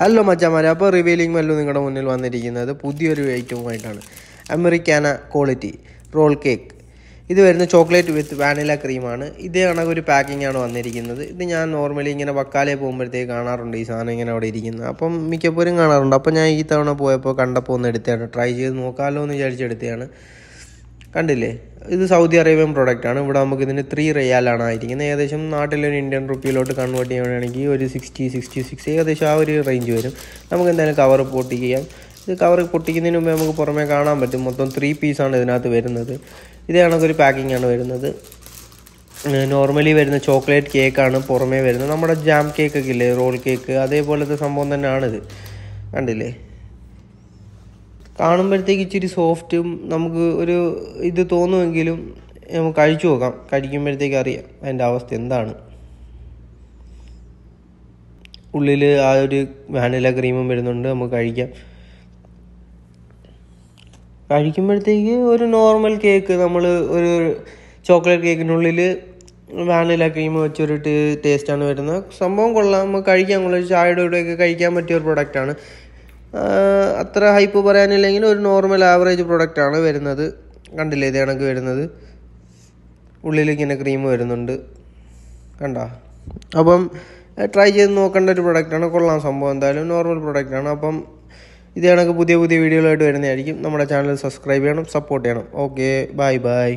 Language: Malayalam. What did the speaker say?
ഹലോ മച്ചാമാരെ അപ്പോൾ റിവീലിംഗ് മല്ലു നിങ്ങളുടെ മുന്നിൽ വന്നിരിക്കുന്നത് പുതിയൊരു ഐറ്റവുമായിട്ടാണ് അമേരിക്കാന ക്വാളിറ്റി റോൾ കേക്ക് ഇത് വരുന്ന ചോക്ലേറ്റ് വിത്ത് വാനില ക്രീമാണ് ഇതേ കണക്ക് ഒരു പാക്കിങ്ങാണ് വന്നിരിക്കുന്നത് ഇത് ഞാൻ നോർമലി ഇങ്ങനെ വക്കാലെ പോകുമ്പോഴത്തേക്ക് കാണാറുണ്ട് ഈ സാധനം ഇങ്ങനെ അവിടെ ഇരിക്കുന്നത് അപ്പം മിക്കപ്പോഴും കാണാറുണ്ട് അപ്പം ഞാൻ ഈ തവണ പോയപ്പോൾ കണ്ടപ്പോൾ ഒന്ന് എടുത്തതാണ് ട്രൈ ചെയ്ത് നോക്കാമല്ലോ എന്ന് വിചാരിച്ചെടുത്തതാണ് കണ്ടില്ലേ ഇത് സൗദി അറേബ്യൻ ആണ് ഇവിടെ നമുക്ക് ഇതിന് ത്രീ റിയാലാണ് ആയിരിക്കുന്നത് ഏകദേശം നാട്ടിലൊരു ഇന്ത്യൻ റുപ്പിയിലോട്ട് കൺവേർട്ട് ചെയ്യുകയാണെങ്കിൽ ഒരു സിക്സ്റ്റി സിക്സ്റ്റി സിക്സ് ഏകദേശം ആ ഒരു റേഞ്ച് വരും നമുക്ക് എന്തായാലും കവർ പൊട്ടിക്കാം ഇത് കവർ പൊട്ടിക്കുന്നതിന് മുമ്പ് നമുക്ക് പുറമേ കാണാൻ പറ്റും മൊത്തം ത്രീ പീസാണ് ഇതിനകത്ത് വരുന്നത് ഇതേ കണക്കൊരു പാക്കിംഗ് ആണ് വരുന്നത് നോർമലി വരുന്ന ചോക്ലേറ്റ് കേക്കാണ് പുറമേ വരുന്നത് നമ്മുടെ ജാം കേക്കൊക്കെ ഇല്ലേ റോൾ കേക്ക് അതേപോലത്തെ സംഭവം തന്നെയാണിത് കണ്ടില്ലേ കാണുമ്പോഴത്തേക്ക് ഇച്ചിരി സോഫ്റ്റും നമുക്ക് ഒരു ഇത് തോന്നുമെങ്കിലും നമുക്ക് കഴിച്ചു നോക്കാം കഴിക്കുമ്പോഴത്തേക്ക് അറിയാം അതിൻ്റെ അവസ്ഥ എന്താണ് ഉള്ളിൽ ആ ഒരു വാനില ക്രീമും വരുന്നുണ്ട് നമുക്ക് കഴിക്കാം കഴിക്കുമ്പോഴത്തേക്ക് ഒരു നോർമൽ കേക്ക് നമ്മൾ ഒരു ചോക്ലേറ്റ് കേക്കിനുള്ളിൽ വാനില ക്രീം വെച്ചൊരു ടേസ്റ്റാണ് വരുന്നത് സംഭവം കൊള്ളാം നമുക്ക് കഴിക്കാൻ കൊള്ളാം ചായയുടെ കൂടെയൊക്കെ കഴിക്കാൻ പറ്റിയ ഒരു പ്രൊഡക്റ്റാണ് അത്ര ഹൈപ്പ് പറയാനില്ലെങ്കിൽ ഒരു നോർമൽ ആവറേജ് ആണ് വരുന്നത് കണ്ടില്ലേ ഇത് കണക്ക് വരുന്നത് ഉള്ളിലിങ്ങനെ ക്രീം വരുന്നുണ്ട് കണ്ട അപ്പം ട്രൈ ചെയ്ത് നോക്കേണ്ട ഒരു പ്രൊഡക്റ്റാണ് കൊള്ളാം സംഭവം എന്തായാലും നോർമൽ പ്രൊഡക്റ്റാണ് അപ്പം ഇത് കണക്ക് പുതിയ പുതിയ വീഡിയോകളായിട്ട് വരുന്നതായിരിക്കും നമ്മുടെ ചാനൽ സബ്സ്ക്രൈബ് ചെയ്യണം സപ്പോർട്ട് ചെയ്യണം ഓക്കെ ബൈ ബൈ